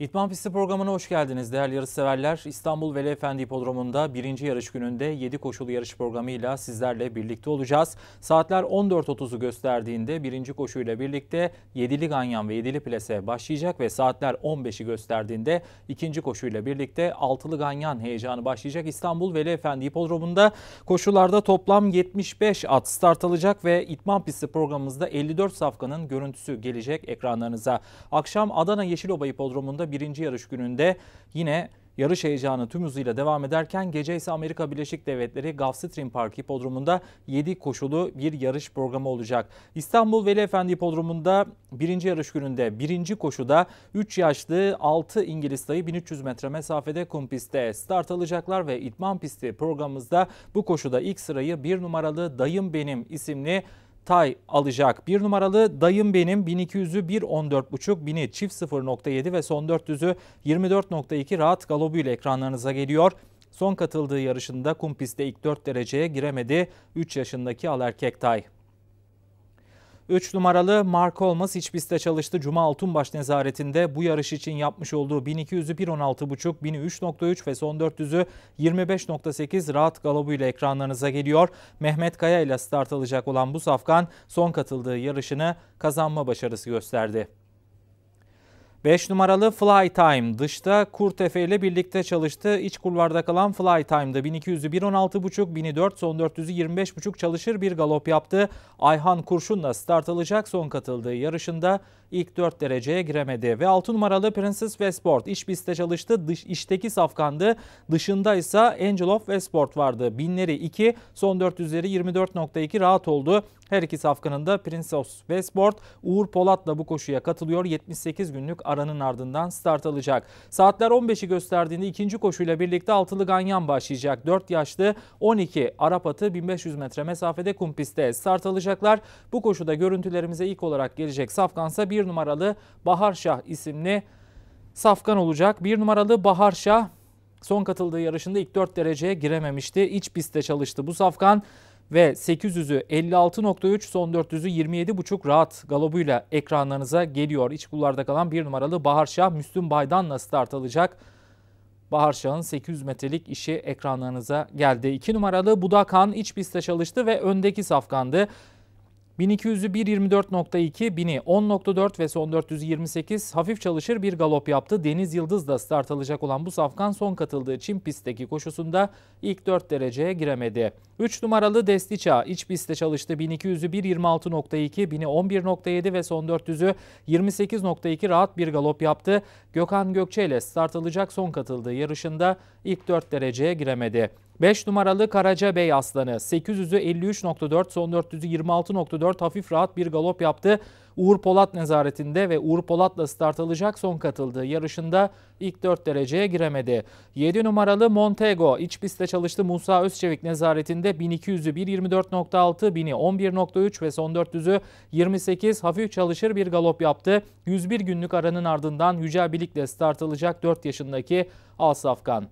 İtman Pisti programına hoş geldiniz değerli yarışseverler. İstanbul Veli Efendi Hipodromu'nda birinci yarış gününde 7 koşulu yarış programıyla sizlerle birlikte olacağız. Saatler 14.30'u gösterdiğinde birinci koşuyla birlikte 7'li ganyan ve 7'li plase başlayacak ve saatler 15'i gösterdiğinde ikinci koşuyla birlikte 6'lı ganyan heyecanı başlayacak. İstanbul Veli Efendi Hipodromu'nda koşularda toplam 75 at start alacak ve İtman Pisti programımızda 54 safkanın görüntüsü gelecek ekranlarınıza. Akşam Adana Yeşiloba Hipodromu'nda birinci yarış gününde yine Yarış heyecanı tüm hızıyla devam ederken gece ise Amerika Birleşik Devletleri Gulfstream Park Hipodromu'nda 7 koşulu bir yarış programı olacak. İstanbul Veli Efendi Hipodromu'nda birinci yarış gününde birinci koşuda 3 yaşlı 6 İngiliz dayı 1300 metre mesafede kum pistte start alacaklar ve idman pisti programımızda bu koşuda ilk sırayı 1 numaralı Dayım Benim isimli Tay alacak. Bir numaralı Dayım Benim 1200'ü 1.14.5, bini çift 0.7 ve son 400'ü 24.2 rahat galobuyla ekranlarınıza geliyor. Son katıldığı yarışında kum pistte ilk 4 dereceye giremedi 3 yaşındaki Alerkek Tay. 3 numaralı Mark Olmaz iç pistte çalıştı. Cuma Altunbaş nezaretinde bu yarış için yapmış olduğu 1200'ü 1.16.5, 1003.3 ve son 400'ü 25.8 rahat galabıyla ekranlarınıza geliyor. Mehmet Kaya ile start alacak olan bu safkan son katıldığı yarışını kazanma başarısı gösterdi. 5 numaralı Fly Time dışta Kurtefe ile birlikte çalıştı. İç kulvarda kalan Fly Time'da 1200'ü 1.16.5, 1004 son 400'ü 25.5 çalışır bir galop yaptı. Ayhan Kurşun da start alacak son katıldığı yarışında ilk 4 dereceye giremedi. Ve 6 numaralı Princess Westport iş piste çalıştı. Dış, işteki safkandı. Dışında ise Angel of Westport vardı. Binleri 2, son 400'leri 24.2 rahat oldu. Her iki safkanın da Princess Westport Uğur Polat'la bu koşuya katılıyor. 78 günlük aranın ardından start alacak. Saatler 15'i gösterdiğinde ikinci koşuyla birlikte altılı ganyan başlayacak. 4 yaşlı 12 Arap atı 1500 metre mesafede kumpiste start alacaklar. Bu koşuda görüntülerimize ilk olarak gelecek safkansa bir 1 numaralı Baharşah isimli safkan olacak. 1 numaralı Baharşah son katıldığı yarışında ilk 4 dereceye girememişti. İç pistte çalıştı bu safkan ve 800'ü 56.3 son 400'ü 27.5 rahat galobuyla ekranlarınıza geliyor. İç kullarda kalan 1 numaralı Baharşah Müslüm Baydan'la start alacak. Baharşah'ın 800 metrelik işi ekranlarınıza geldi. 2 numaralı Budakan iç pistte çalıştı ve öndeki safkandı. 1200'ü 1.24.2, 1000'i 10.4 ve son 428 hafif çalışır bir galop yaptı. Deniz Yıldız da start alacak olan bu safkan son katıldığı Çin pistteki koşusunda ilk 4 dereceye giremedi. 3 numaralı Destiça iç pistte çalıştı. 1200'ü 1.26.2, 1000'i 11.7 ve son 400'ü 28.2 rahat bir galop yaptı. Gökhan Gökçe ile start alacak son katıldığı yarışında ilk 4 dereceye giremedi. 5 numaralı Karaca Bey Aslanı 853.4 son 426.4 hafif rahat bir galop yaptı. Uğur Polat nezaretinde ve Uğur Polat'la start alacak son katıldı yarışında ilk 4 dereceye giremedi. 7 numaralı Montego iç pistte çalıştı Musa Özçevik nezaretinde 1200'ü 1.24.6, 1000'i 11.3 ve son 400'ü 28 hafif çalışır bir galop yaptı. 101 günlük aranın ardından Yücel Bilik'le start alacak 4 yaşındaki Asafkan.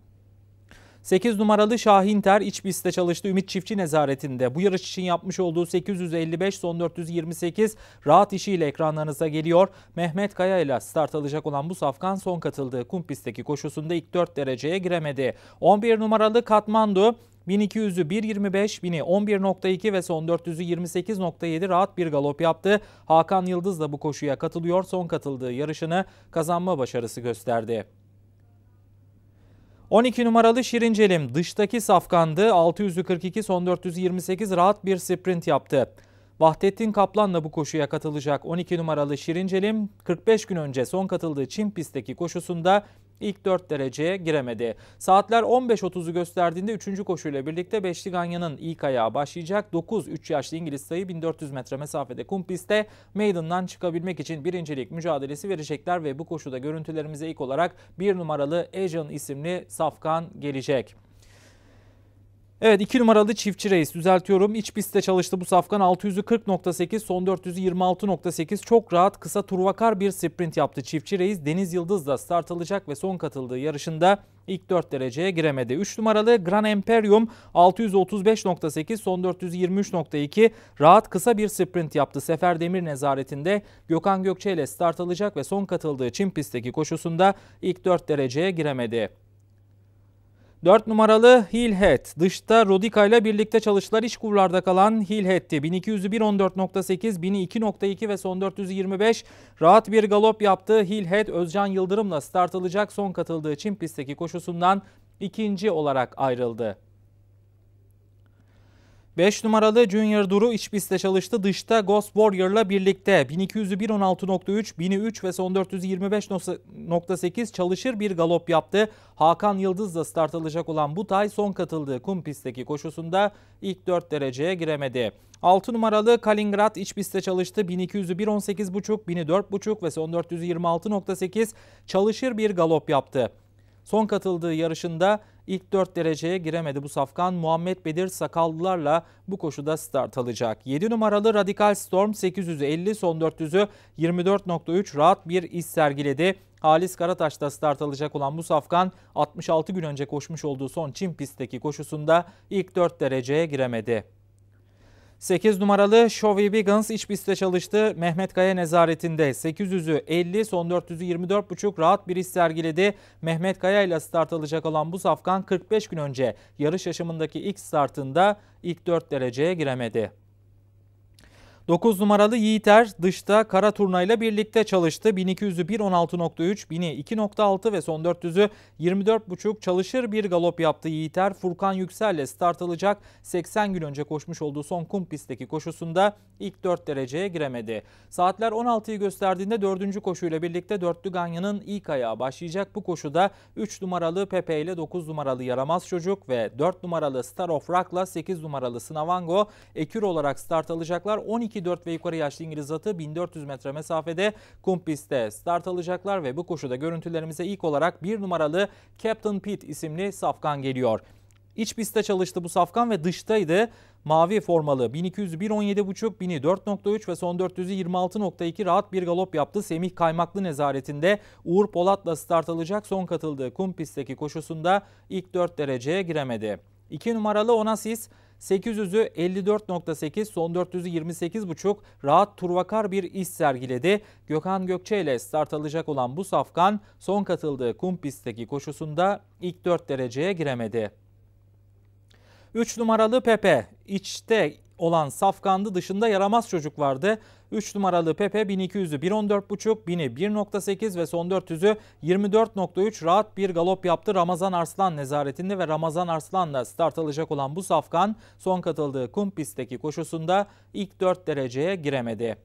8 numaralı Şahin Ter iç pistte çalıştı Ümit Çiftçi nezaretinde. Bu yarış için yapmış olduğu 855 son 428 rahat işiyle ekranlarınıza geliyor. Mehmet Kaya ile start alacak olan bu safkan son katıldığı kum pistteki koşusunda ilk 4 dereceye giremedi. 11 numaralı Katmandu 1200'ü 1.25, 1000'i 11.2 ve son 400'ü 28.7 rahat bir galop yaptı. Hakan Yıldız da bu koşuya katılıyor. Son katıldığı yarışını kazanma başarısı gösterdi. 12 numaralı Şirincelim dıştaki safkandı. 642 son 428 rahat bir sprint yaptı. Vahdettin Kaplan da bu koşuya katılacak 12 numaralı Şirincelim 45 gün önce son katıldığı Çin pistteki koşusunda ilk 4 dereceye giremedi. Saatler 15.30'u gösterdiğinde 3. koşuyla birlikte Beşli Ganya'nın ilk ayağı başlayacak. 9 3 yaşlı İngiliz sayı 1400 metre mesafede kumpiste Maiden'dan çıkabilmek için birincilik mücadelesi verecekler ve bu koşuda görüntülerimize ilk olarak 1 numaralı Asian isimli safkan gelecek. Evet 2 numaralı çiftçi reis düzeltiyorum. İç pistte çalıştı bu safkan 640.8 son 426.8 çok rahat kısa turvakar bir sprint yaptı. Çiftçi reis Deniz Yıldız da start alacak ve son katıldığı yarışında ilk 4 dereceye giremedi. 3 numaralı Gran Imperium 635.8 son 423.2 rahat kısa bir sprint yaptı. Sefer Demir nezaretinde Gökhan Gökçe ile start alacak ve son katıldığı çim pistteki koşusunda ilk 4 dereceye giremedi. 4 numaralı Hillhead. Dışta Rodica ile birlikte çalıştılar. İç kurlarda kalan Hillhead'ti. 1200'ü 1.14.8, 1002.2 ve son 425 rahat bir galop yaptı. Hillhead Özcan Yıldırım'la start alacak. Son katıldığı Çin pistteki koşusundan ikinci olarak ayrıldı. 5 numaralı Junior Duru iç pistte çalıştı. Dışta Ghost Warrior'la birlikte 1200'ü 1.16.3, 1003 ve son 425.8 çalışır bir galop yaptı. Hakan Yıldız da start alacak olan bu tay son katıldığı kum pistteki koşusunda ilk 4 dereceye giremedi. 6 numaralı Kaliningrad iç pistte çalıştı. 1200'ü 1.18.5, 1004.5 ve son 426.8 çalışır bir galop yaptı. Son katıldığı yarışında İlk 4 dereceye giremedi bu safkan. Muhammed Bedir Sakallılarla bu koşuda start alacak. 7 numaralı Radikal Storm 850 son 400'ü 24.3 rahat bir iş sergiledi. Halis da start alacak olan bu safkan 66 gün önce koşmuş olduğu son Çin pistteki koşusunda ilk 4 dereceye giremedi. 8 numaralı Showy Biggins iç pistte çalıştı. Mehmet Kaya nezaretinde 800'ü 50 son 400'ü 24,5 rahat bir iş sergiledi. Mehmet Kaya ile start alacak olan bu safkan 45 gün önce yarış yaşamındaki ilk startında ilk 4 dereceye giremedi. 9 numaralı Yiğiter dışta kara turnayla birlikte çalıştı. 1200'ü 1.16.3, 1000'i 2.6 ve son 400'ü 24.5 çalışır bir galop yaptı Yiğiter. Furkan Yüksel ile start alacak. 80 gün önce koşmuş olduğu son kum pistteki koşusunda ilk 4 dereceye giremedi. Saatler 16'yı gösterdiğinde 4. koşuyla birlikte dörtlü Ganya'nın ilk ayağı başlayacak. Bu koşuda 3 numaralı Pepe ile 9 numaralı Yaramaz Çocuk ve 4 numaralı Star of Rock'la 8 numaralı Snavango ekür olarak start alacaklar. 12 4 ve yukarı yaşlı İngiliz atı 1400 metre mesafede kum pistte start alacaklar ve bu koşuda görüntülerimize ilk olarak bir numaralı Captain Pitt isimli safkan geliyor. İç pistte çalıştı bu safkan ve dıştaydı. Mavi formalı 1200 1.17.5, 1000'i 4.3 ve son 400'ü rahat bir galop yaptı. Semih Kaymaklı nezaretinde Uğur Polat'la start alacak son katıldığı kum pistteki koşusunda ilk 4 dereceye giremedi. 2 numaralı Onassis 800'ü 54.8, son 400'ü 28.5 rahat turvakar bir iş sergiledi. Gökhan Gökçe ile start alacak olan bu safkan son katıldığı kum pistteki koşusunda ilk 4 dereceye giremedi. 3 numaralı Pepe içte olan Safkandı dışında yaramaz çocuk vardı. 3 numaralı Pepe 1200'ü 1.14.5, 1000'i 1.8 ve son 400'ü 24.3 rahat bir galop yaptı. Ramazan Arslan nezaretinde ve Ramazan Arslan'la start alacak olan bu safkan son katıldığı kum pistteki koşusunda ilk 4 dereceye giremedi.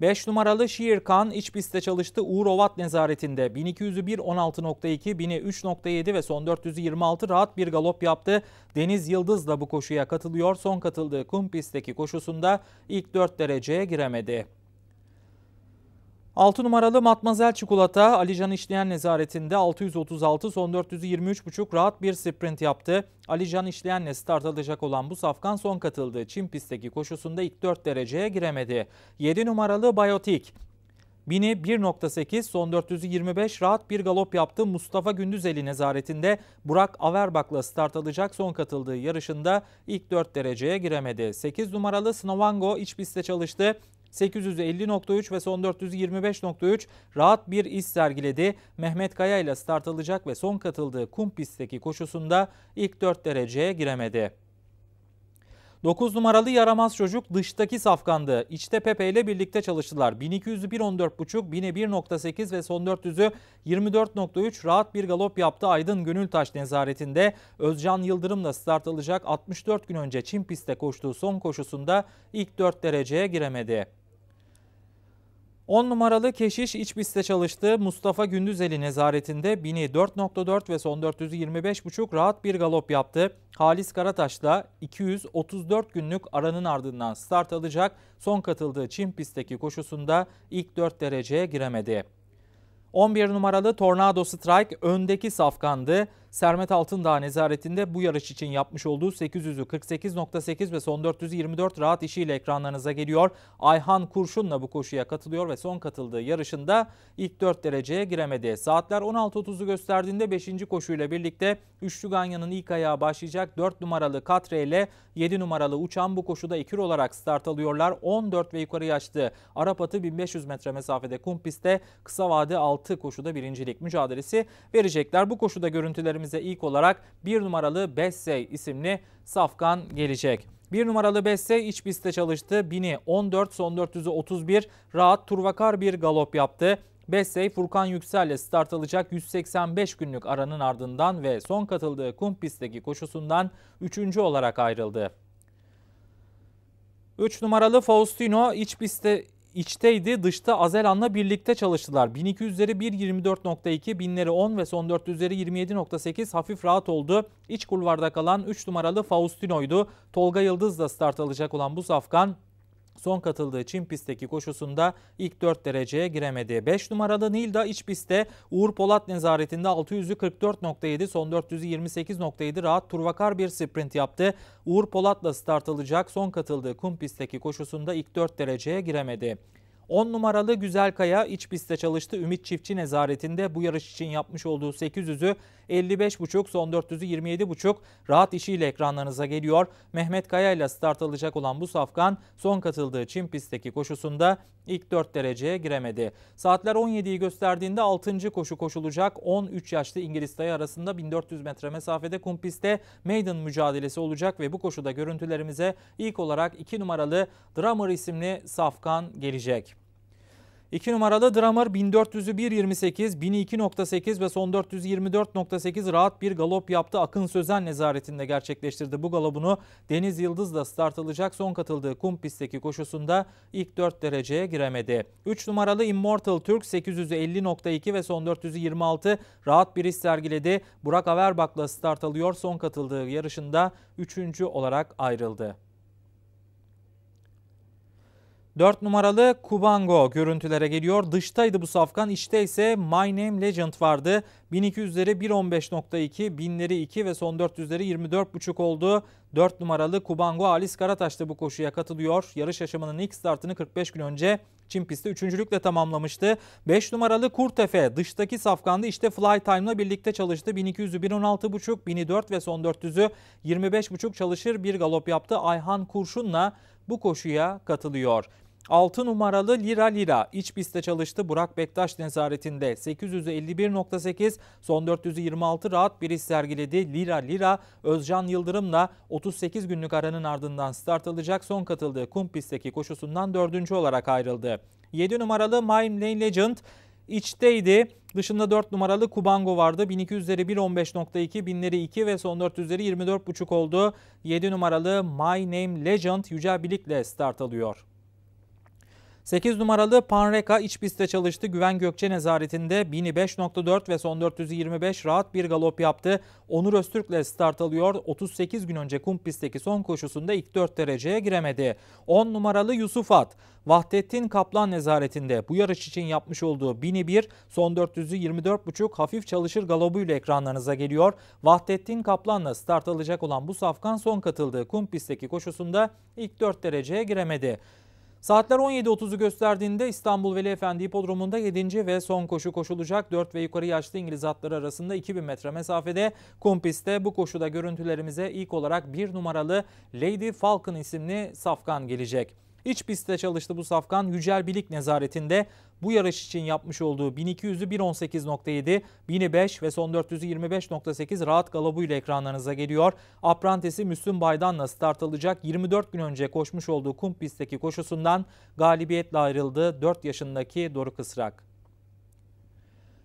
5 numaralı Şiirkan iç pistte çalıştı Uğur Ovat nezaretinde. 1201 16.2, 1003.7 ve son 426 rahat bir galop yaptı. Deniz Yıldız da bu koşuya katılıyor. Son katıldığı kum pistteki koşusunda ilk 4 dereceye giremedi. 6 numaralı Matmazel Çikolata Alican İşleyen nezaretinde 636 son 423,5 rahat bir sprint yaptı. Alican İşleyen'le start alacak olan bu safkan son katıldığı Çin pistteki koşusunda ilk 4 dereceye giremedi. 7 numaralı Biotik 1000'i 1.8 son 425 rahat bir galop yaptı. Mustafa Gündüzeli nezaretinde Burak Averbak'la start alacak son katıldığı yarışında ilk 4 dereceye giremedi. 8 numaralı Snowango iç piste çalıştı. 850.3 ve son 425.3 rahat bir iş sergiledi. Mehmet Kaya ile start alacak ve son katıldığı kum pistteki koşusunda ilk 4 dereceye giremedi. 9 numaralı yaramaz çocuk dıştaki safkandı. İçte Pepe ile birlikte çalıştılar. 1200'ü 1.14.5, 1000'e 1.8 ve son 400'ü 24.3 rahat bir galop yaptı Aydın Gönültaş nezaretinde. Özcan Yıldırım da start alacak 64 gün önce Çin pistte koştuğu son koşusunda ilk 4 dereceye giremedi. 10 numaralı keşiş iç piste çalıştı. Mustafa Gündüzeli nezaretinde 1004.4 ve son 425.5 rahat bir galop yaptı. Halis Karataş da 234 günlük aranın ardından start alacak. Son katıldığı Çin pistteki koşusunda ilk 4 dereceye giremedi. 11 numaralı Tornado Strike öndeki safkandı. Sermet Altındağ nezaretinde bu yarış için yapmış olduğu 848.8 ve son 424 rahat işiyle ekranlarınıza geliyor. Ayhan Kurşun'la bu koşuya katılıyor ve son katıldığı yarışında ilk 4 dereceye giremedi. Saatler 16.30'u gösterdiğinde 5. koşuyla birlikte Üçlü Ganya'nın ilk ayağı başlayacak 4 numaralı Katre ile 7 numaralı Uçan bu koşuda ikir olarak start alıyorlar. 14 ve yukarı yaşlı Arap atı 1500 metre mesafede kum pistte kısa vade 6 koşuda birincilik mücadelesi verecekler. Bu koşuda görüntülerimiz listemize ilk olarak bir numaralı Bessey isimli safkan gelecek. Bir numaralı Besse iç pistte çalıştı. 1000'i 14, son 400'ü 31. Rahat turvakar bir galop yaptı. Bessey Furkan Yüksel ile start alacak 185 günlük aranın ardından ve son katıldığı kum pistteki koşusundan 3. olarak ayrıldı. 3 numaralı Faustino iç pistte içteydi. Dışta Azelan'la birlikte çalıştılar. 1200'leri 1.24.2, 1000'leri 10 ve son 400'leri 27.8 hafif rahat oldu. İç kulvarda kalan 3 numaralı Faustino'ydu. Tolga Yıldız da start alacak olan bu safkan Son katıldığı Çin pistteki koşusunda ilk 4 dereceye giremedi. 5 numaralı Nilda iç pistte Uğur Polat nezaretinde 600'ü 44.7 son 400'ü rahat turvakar bir sprint yaptı. Uğur Polat'la start alacak son katıldığı kum pistteki koşusunda ilk 4 dereceye giremedi. 10 numaralı Güzel Kaya iç pistte çalıştı. Ümit Çiftçi nezaretinde bu yarış için yapmış olduğu 800'ü 55.5 son 400'ü 27.5 rahat işiyle ekranlarınıza geliyor. Mehmet Kaya ile start alacak olan bu safkan son katıldığı Çin pistteki koşusunda ilk 4 dereceye giremedi. Saatler 17'yi gösterdiğinde 6. koşu koşulacak. 13 yaşlı İngiliz dayı arasında 1400 metre mesafede kum pistte maiden mücadelesi olacak ve bu koşuda görüntülerimize ilk olarak 2 numaralı Drummer isimli safkan gelecek. 2 numaralı Dramar 1400'ü 1.28, 1002.8 ve son 424.8 rahat bir galop yaptı. Akın Sözen nezaretinde gerçekleştirdi bu galobunu. Deniz Yıldız da start alacak. Son katıldığı kum pistteki koşusunda ilk 4 dereceye giremedi. 3 numaralı Immortal Türk 850.2 ve son 426 rahat bir iş sergiledi. Burak Averbak'la start alıyor. Son katıldığı yarışında 3. olarak ayrıldı. 4 numaralı Kubango görüntülere geliyor. Dıştaydı bu safkan. İçte ise My Name Legend vardı. 1200'leri 1.15.2, binleri 2 ve son 400'leri 24.5 oldu. 4 numaralı Kubango Alice Karataş da bu koşuya katılıyor. Yarış yaşamının ilk startını 45 gün önce Çin pisti üçüncülükle tamamlamıştı. 5 numaralı Kurtefe dıştaki safkanda işte Fly Time'la birlikte çalıştı. 1200'ü 1.16.5, 1004 ve son 400'ü 25.5 çalışır bir galop yaptı. Ayhan Kurşun'la bu koşuya katılıyor. 6 numaralı Lira Lira iç pistte çalıştı Burak Bektaş nezaretinde 851.8 son 426 rahat bir iş sergiledi Lira Lira Özcan Yıldırım'la 38 günlük aranın ardından start alacak son katıldığı kum pistteki koşusundan 4. olarak ayrıldı. 7 numaralı Mime Lane Legend içteydi. Dışında 4 numaralı Kubango vardı. 1200'leri 1.15.2, binleri 2 ve son 400'leri 24.5 oldu. 7 numaralı My Name Legend Yücel Bilik'le start alıyor. 8 numaralı Panreka iç pistte çalıştı. Güven Gökçe nezaretinde 1005.4 ve son 425 rahat bir galop yaptı. Onur Öztürk ile start alıyor. 38 gün önce kum pistteki son koşusunda ilk 4 dereceye giremedi. 10 numaralı Yusuf At. Vahdettin Kaplan nezaretinde bu yarış için yapmış olduğu 1001 son 424.5 hafif çalışır galobuyla ekranlarınıza geliyor. Vahdettin Kaplan'la start alacak olan bu safkan son katıldığı kum pistteki koşusunda ilk 4 dereceye giremedi. Saatler 17.30'u gösterdiğinde İstanbul Veli Efendi Hipodromu'nda 7. ve son koşu koşulacak. 4 ve yukarı yaşlı İngiliz atları arasında 2000 metre mesafede kumpiste bu koşuda görüntülerimize ilk olarak bir numaralı Lady Falcon isimli safkan gelecek. İç pistte çalıştı bu safkan Yücel Bilik nezaretinde bu yarış için yapmış olduğu 1200'ü 1.18.7, 1005 ve son 400'ü 25.8 rahat galobuyla ekranlarınıza geliyor. Aprantesi Müslüm Baydan'la start alacak 24 gün önce koşmuş olduğu kum pistteki koşusundan galibiyetle ayrıldı 4 yaşındaki Doruk Israk.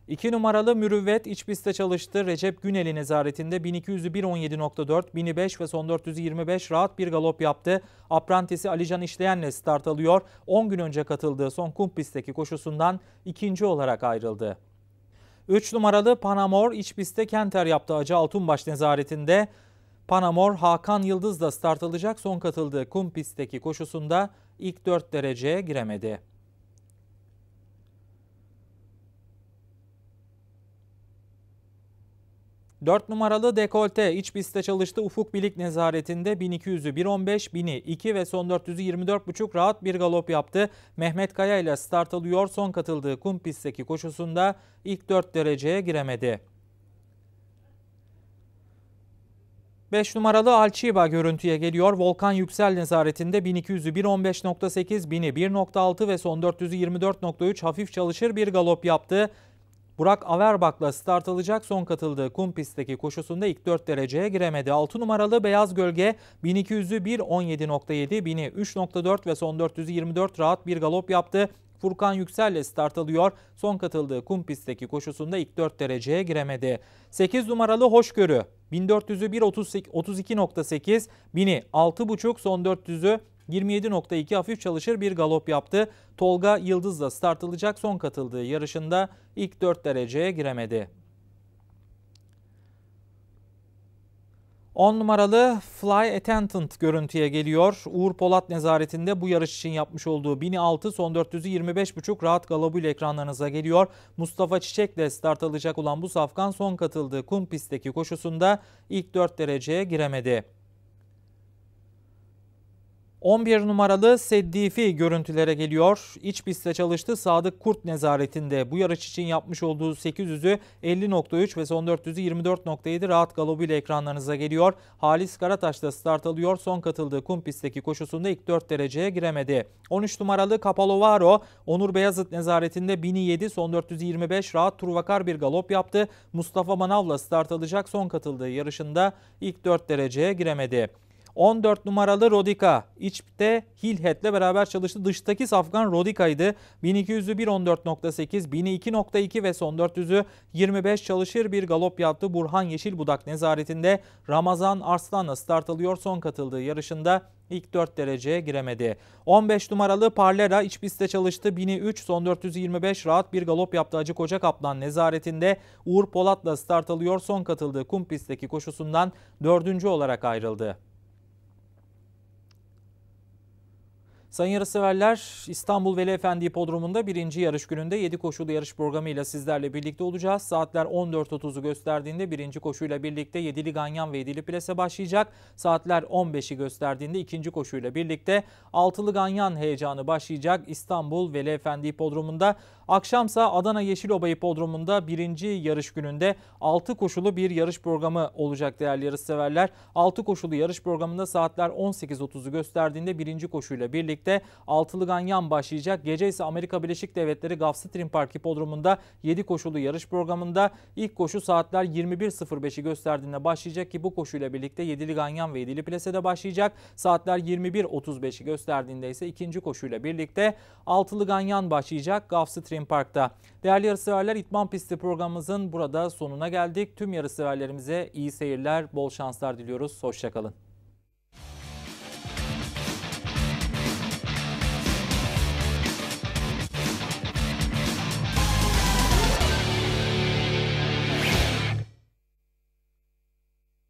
2 numaralı mürüvvet iç pistte çalıştı. Recep Günel'in nezaretinde 1200'ü 1.17.4, 1005 ve son 425 rahat bir galop yaptı. Aprantisi Alican İşleyen'le start alıyor. 10 gün önce katıldığı son kum pistteki koşusundan ikinci olarak ayrıldı. 3 numaralı Panamor iç pistte Kenter yaptı Acı Altunbaş nezaretinde. Panamor Hakan Yıldız da start alacak son katıldığı kum pistteki koşusunda ilk 4 dereceye giremedi. 4 numaralı dekolte iç pistte çalıştı Ufuk Bilik nezaretinde 1200'ü 1.15, 1000'i 2 ve son 400'ü 24.5 rahat bir galop yaptı. Mehmet Kaya ile start alıyor son katıldığı kum pistteki koşusunda ilk 4 dereceye giremedi. 5 numaralı Alçiba görüntüye geliyor. Volkan Yüksel nezaretinde 1200'ü 1.15.8, 1000'i 1.6 ve son 400'ü 24.3 hafif çalışır bir galop yaptı. Burak Averbak'la start alacak. Son katıldığı kum pistteki koşusunda ilk 4 dereceye giremedi. 6 numaralı Beyaz Gölge 1200'ü 1.17.7, 1000'i 3.4 ve son 424 rahat bir galop yaptı. Furkan Yüksel ile start alıyor. Son katıldığı kum pistteki koşusunda ilk 4 dereceye giremedi. 8 numaralı Hoşgörü 1400'ü 1.32.8, 1000'i 6.5, son 400'ü 27.2 hafif çalışır bir galop yaptı. Tolga Yıldız Yıldız'la startılacak son katıldığı yarışında ilk 4 dereceye giremedi. 10 numaralı Fly Attendant görüntüye geliyor. Uğur Polat nezaretinde bu yarış için yapmış olduğu 1006 son 400'ü rahat galobuyla ekranlarınıza geliyor. Mustafa Çiçek'le start alacak olan bu safkan son katıldığı kum pistteki koşusunda ilk 4 dereceye giremedi. 11 numaralı Seddifi görüntülere geliyor. İç pistte çalıştı Sadık Kurt nezaretinde. Bu yarış için yapmış olduğu 800'ü 50.3 ve son 400'ü 24.7 rahat galobuyla ekranlarınıza geliyor. Halis Karataş da start alıyor. Son katıldığı kum pistteki koşusunda ilk 4 dereceye giremedi. 13 numaralı Capalovaro Onur Beyazıt nezaretinde 1007 son 425 rahat turvakar bir galop yaptı. Mustafa Manav'la start alacak son katıldığı yarışında ilk 4 dereceye giremedi. 14 numaralı Rodika içte Hilhet'le beraber çalıştı. Dıştaki safkan Rodika'ydı. 1200'ü 1.14.8, 1002.2 ve son 400'ü 25 çalışır bir galop yaptı. Burhan Yeşilbudak nezaretinde Ramazan Arslan'la start alıyor. Son katıldığı yarışında ilk 4 dereceye giremedi. 15 numaralı Parlera iç pistte çalıştı. 1003 son 425 rahat bir galop yaptı Acı Koca Kaplan nezaretinde. Uğur Polat'la start alıyor. Son katıldığı kum pistteki koşusundan 4. olarak ayrıldı. Sayın yarışseverler İstanbul Veli Efendi Hipodromu'nda birinci yarış gününde 7 koşulu yarış programıyla sizlerle birlikte olacağız. Saatler 14.30'u gösterdiğinde birinci koşuyla birlikte 7'li Ganyan ve 7'li Plase başlayacak. Saatler 15'i gösterdiğinde ikinci koşuyla birlikte 6'lı Ganyan heyecanı başlayacak İstanbul Veli Efendi Hipodromu'nda. Akşamsa Adana Yeşiloba Hipodromu'nda birinci yarış gününde 6 koşulu bir yarış programı olacak değerli yarışseverler. 6 koşulu yarış programında saatler 18.30'u gösterdiğinde birinci koşuyla birlikte birlikte altılı ganyan başlayacak. Gece ise Amerika Birleşik Devletleri Gulfstream Park Hipodromu'nda 7 koşulu yarış programında ilk koşu saatler 21.05'i gösterdiğinde başlayacak ki bu koşuyla birlikte 7'li ganyan ve 7'li plasede başlayacak. Saatler 21.35'i gösterdiğinde ise ikinci koşuyla birlikte altılı ganyan başlayacak Gulfstream Park'ta. Değerli yarışseverler İtman Pisti programımızın burada sonuna geldik. Tüm yarışseverlerimize iyi seyirler, bol şanslar diliyoruz. Hoşçakalın.